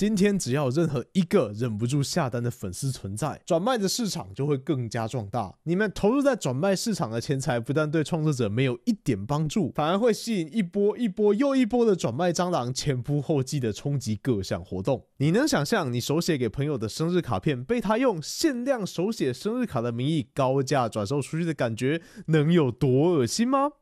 今天只要有任何一个忍不住下单的粉丝存在，转卖的市场就会更加壮大。你们投入在转卖市场的钱财，不但对创作者没有一点帮助，反而会吸引一波一波又一波的转卖蟑螂前仆后继的冲击各项活动。你能想象你手写给朋友的生日卡片被他用限量手写生日卡的名义高价转售出去的感觉，能有多恶心吗？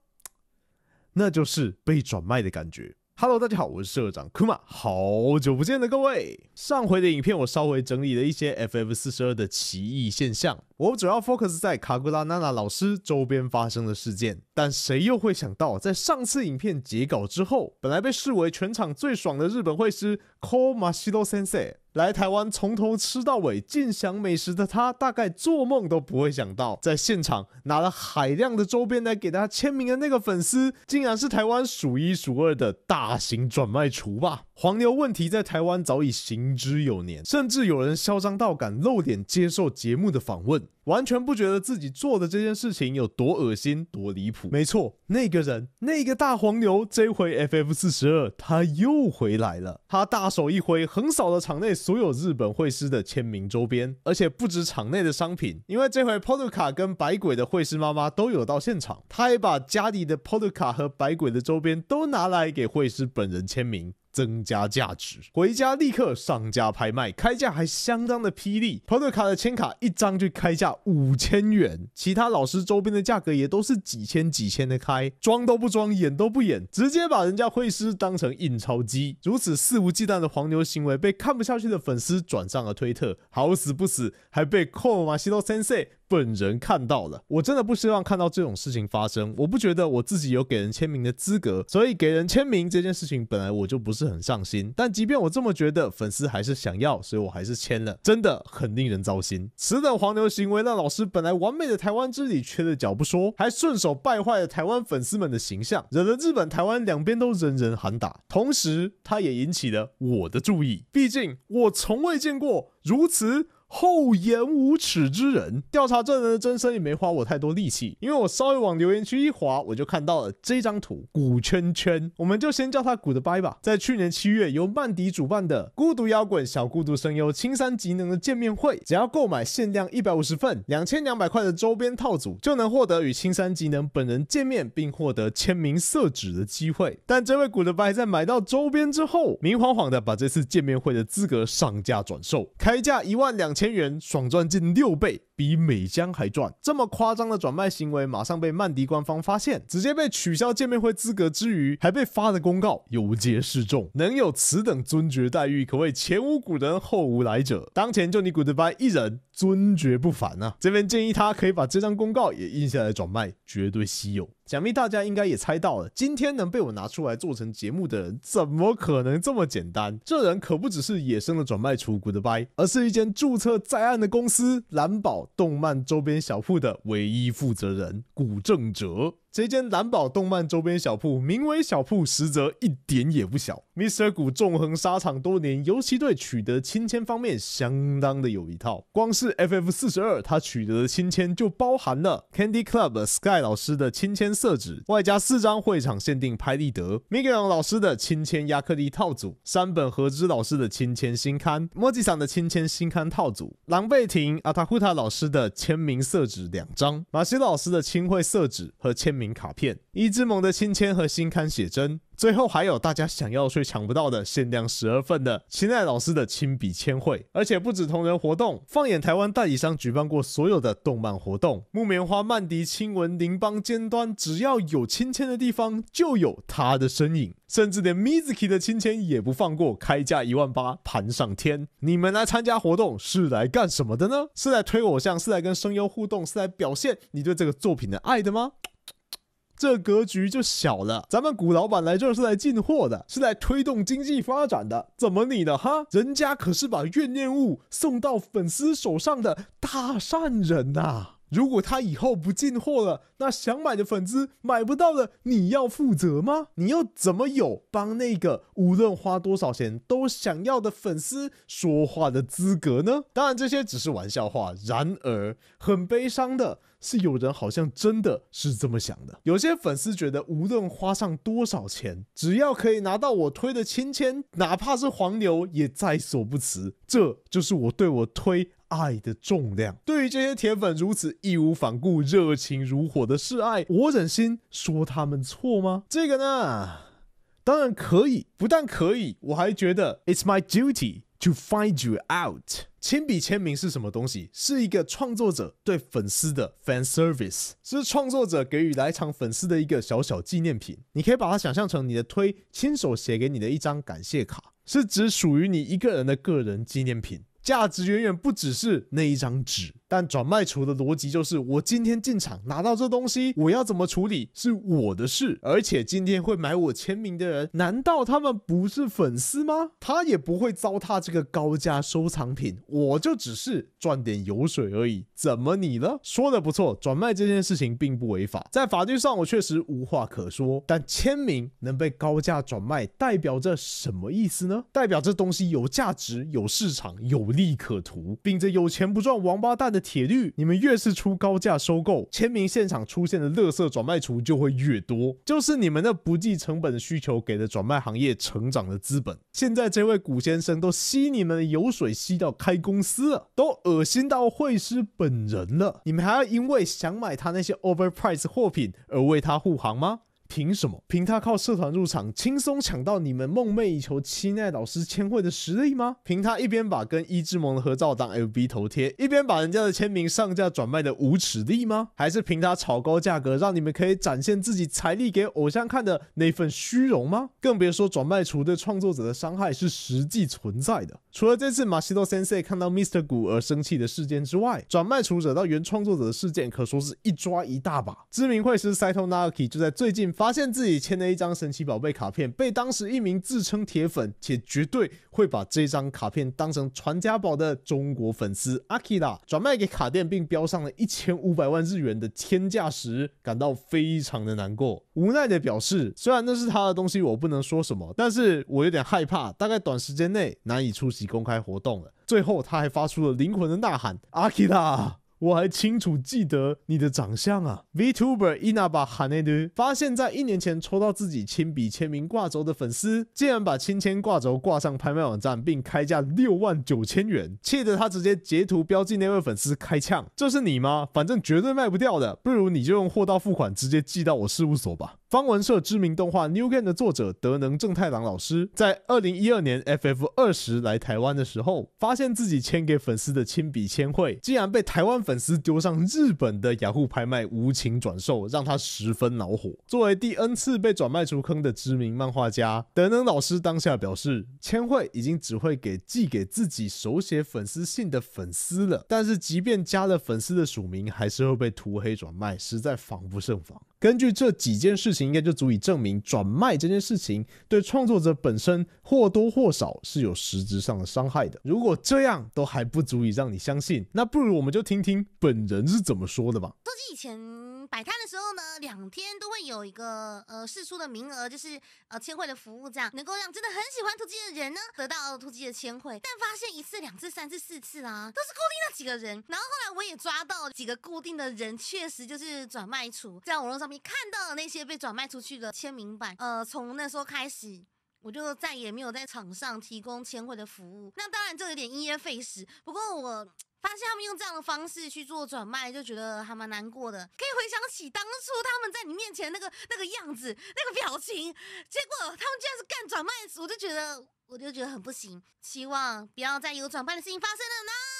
那就是被转卖的感觉。Hello，大家好，我是社长 Kuma，好久不见的各位。上回的影片我稍微整理了一些 FF 四十二的奇异现象，我主要 focus 在卡古拉娜娜老师周边发生的事件。但谁又会想到，在上次影片截稿之后，本来被视为全场最爽的日本会师 k o m a Shiro Sensei。来台湾从头吃到尾尽享美食的他，大概做梦都不会想到，在现场拿了海量的周边来给他签名的那个粉丝，竟然是台湾数一数二的大型转卖厨吧。黄牛问题在台湾早已行之有年，甚至有人嚣张到敢露脸接受节目的访问。完全不觉得自己做的这件事情有多恶心多离谱。没错，那个人，那个大黄牛，这回 F F 四十二他又回来了。他大手一挥，横扫了场内所有日本会师的签名周边，而且不止场内的商品，因为这回 Poduka 跟百鬼的会师妈妈都有到现场，他也把家里的 p o d k a 和百鬼的周边都拿来给会师本人签名。增加价值，回家立刻上家拍卖，开价还相当的霹雳。扑克卡的千卡一张就开价五千元，其他老师周边的价格也都是几千几千的开，装都不装，演都不演，直接把人家会师当成印钞机。如此肆无忌惮的黄牛行为，被看不下去的粉丝转上了推特，好死不死还被扣马西多三岁。本人看到了，我真的不希望看到这种事情发生。我不觉得我自己有给人签名的资格，所以给人签名这件事情本来我就不是很上心。但即便我这么觉得，粉丝还是想要，所以我还是签了，真的很令人糟心。此等黄牛行为让老师本来完美的台湾之旅缺了脚不说，还顺手败坏了台湾粉丝们的形象，惹得日本、台湾两边都人人喊打。同时，他也引起了我的注意，毕竟我从未见过如此。厚颜无耻之人！调查证人的真身也没花我太多力气，因为我稍微往留言区一划，我就看到了这张图。古圈圈，我们就先叫他古德拜吧。在去年七月，由曼迪主办的“孤独摇滚”小孤独声优青山吉能的见面会，只要购买限量一百五十份两千两百块的周边套组，就能获得与青山吉能本人见面并获得签名色纸的机会。但这位古德拜在买到周边之后，明晃晃的把这次见面会的资格上架转售，开价一万两。千元爽赚近六倍，比美江还赚。这么夸张的转卖行为，马上被曼迪官方发现，直接被取消见面会资格之余，还被发了公告游街示众。能有此等尊爵待遇，可谓前无古人后无来者。当前就你 Goodbye 一人尊爵不凡啊！这边建议他可以把这张公告也印下来转卖，绝对稀有。想必大家应该也猜到了，今天能被我拿出来做成节目的人，怎么可能这么简单？这人可不只是野生的转卖出 Goodbye，而是一间注册在案的公司蓝宝动漫周边小铺的唯一负责人古正哲。这间蓝宝动漫周边小铺名为小铺，实则一点也不小。Mr. 谷纵横沙场多年，尤其对取得亲签方面相当的有一套。光是 FF 四十二，他取得的亲签就包含了 Candy Club Sky 老师的亲签色纸，外加四张会场限定拍立得，Miguel 老师的亲签亚克力套组，山本和之老师的亲签新刊，墨迹厂的亲签新刊套组，狼狈亭阿塔库塔老师的签名色纸两张，马西老师的亲绘色纸和签。名卡片，伊之萌的亲签和新刊写真，最后还有大家想要却抢不到的限量十二份的秦奈老师的亲笔签绘，而且不止同人活动，放眼台湾代理商举办过所有的动漫活动，木棉花、曼迪、亲文、邻邦、尖端，只要有亲签的地方就有他的身影，甚至连 m i z u k i 的亲签也不放过，开价一万八盘上天。你们来参加活动是来干什么的呢？是来推偶像，是来跟声优互动，是来表现你对这个作品的爱的吗？这格局就小了。咱们古老板来这儿是来进货的，是来推动经济发展的。怎么你呢？哈，人家可是把怨念物送到粉丝手上的大善人呐。如果他以后不进货了，那想买的粉丝买不到了，你要负责吗？你又怎么有帮那个无论花多少钱都想要的粉丝说话的资格呢？当然，这些只是玩笑话。然而，很悲伤的是，有人好像真的是这么想的。有些粉丝觉得，无论花上多少钱，只要可以拿到我推的亲签，哪怕是黄牛也在所不辞。这就是我对我推。爱的重量，对于这些铁粉如此义无反顾、热情如火的示爱，我忍心说他们错吗？这个呢，当然可以，不但可以，我还觉得 it's my duty to find you out。亲笔签名是什么东西？是一个创作者对粉丝的 fan service，是创作者给予来场粉丝的一个小小纪念品。你可以把它想象成你的推亲手写给你的一张感谢卡，是只属于你一个人的个人纪念品。价值远远不只是那一张纸。但转卖处的逻辑就是，我今天进场拿到这东西，我要怎么处理是我的事。而且今天会买我签名的人，难道他们不是粉丝吗？他也不会糟蹋这个高价收藏品，我就只是赚点油水而已。怎么你了？说的不错，转卖这件事情并不违法，在法律上我确实无话可说。但签名能被高价转卖，代表着什么意思呢？代表这东西有价值、有市场、有利可图。秉着有钱不赚王八蛋的。铁律：你们越是出高价收购，签名现场出现的乐色转卖处就会越多。就是你们那不计成本的需求，给的转卖行业成长的资本。现在这位古先生都吸你们的油水，吸到开公司了，都恶心到会师本人了。你们还要因为想买他那些 overpriced 货品而为他护航吗？凭什么？凭他靠社团入场，轻松抢到你们梦寐以求七奈老师签会的实力吗？凭他一边把跟一之萌的合照当 L B 头贴，一边把人家的签名上架转卖的无耻力吗？还是凭他炒高价格，让你们可以展现自己财力给偶像看的那份虚荣吗？更别说转卖厨对创作者的伤害是实际存在的。除了这次马西多先生看到 Mr. 谷而生气的事件之外，转卖厨者到原创作者的事件可说是一抓一大把。知名会师 a y t o n a k i 就在最近。发现自己签的一张神奇宝贝卡片被当时一名自称铁粉且绝对会把这张卡片当成传家宝的中国粉丝阿奇 a 转卖给卡店，并标上了一千五百万日元的天价时，感到非常的难过，无奈地表示：“虽然那是他的东西，我不能说什么，但是我有点害怕，大概短时间内难以出席公开活动了。”最后，他还发出了灵魂的呐喊：“阿奇 a 我还清楚记得你的长相啊，VTuber Inaba h a n e d 发现在一年前抽到自己亲笔签名挂轴的粉丝，竟然把亲签挂轴挂上拍卖网站，并开价六万九千元，气得他直接截图标记那位粉丝开呛：“这是你吗？反正绝对卖不掉的，不如你就用货到付款直接寄到我事务所吧。”方文社知名动画《New Game》的作者德能正太郎老师，在二零一二年 FF 二十来台湾的时候，发现自己签给粉丝的亲笔签绘，竟然被台湾。粉丝丢上日本的雅虎拍卖无情转售，让他十分恼火。作为第 n 次被转卖出坑的知名漫画家，德能老师当下表示，千惠已经只会给寄给自己手写粉丝信的粉丝了。但是，即便加了粉丝的署名，还是会被涂黑转卖，实在防不胜防。根据这几件事情，应该就足以证明转卖这件事情对创作者本身或多或少是有实质上的伤害的。如果这样都还不足以让你相信，那不如我们就听听本人是怎么说的吧。突击以前摆摊的时候呢，两天都会有一个呃试出的名额，就是呃签会的服务，这样能够让真的很喜欢突击的人呢得到突击的签会。但发现一次、两次、三次、四次啊，都是固定那几个人。然后后来我也抓到几个固定的人，确实就是转卖出，在网络上。你看到的那些被转卖出去的签名版，呃，从那时候开始，我就再也没有在场上提供签会的服务。那当然就有点因噎废食。不过我发现他们用这样的方式去做转卖，就觉得还蛮难过的。可以回想起当初他们在你面前那个那个样子、那个表情，结果他们居然是干转卖，我就觉得我就觉得很不行。希望不要再有转卖的事情发生了呢。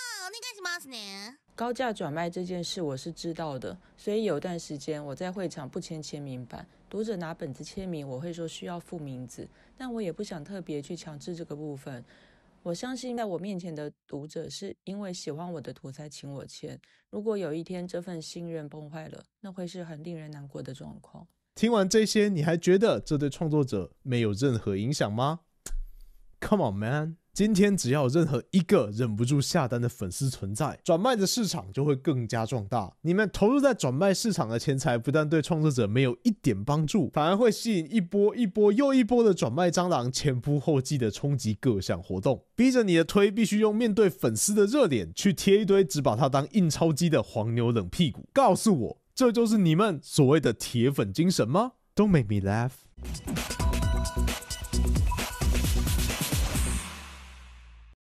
高价转卖这件事我是知道的，所以有段时间我在会场不签签名版，读者拿本子签名，我会说需要附名字，但我也不想特别去强制这个部分。我相信在我面前的读者是因为喜欢我的图才请我签，如果有一天这份信任崩坏了，那会是很令人难过的状况。听完这些，你还觉得这对创作者没有任何影响吗？Come on man！今天只要有任何一个忍不住下单的粉丝存在，转卖的市场就会更加壮大。你们投入在转卖市场的钱财，不但对创作者没有一点帮助，反而会吸引一波一波又一波的转卖蟑螂前仆后继地冲击各项活动，逼着你的推必须用面对粉丝的热脸去贴一堆只把它当印钞机的黄牛冷屁股。告诉我，这就是你们所谓的铁粉精神吗？Don't make me laugh.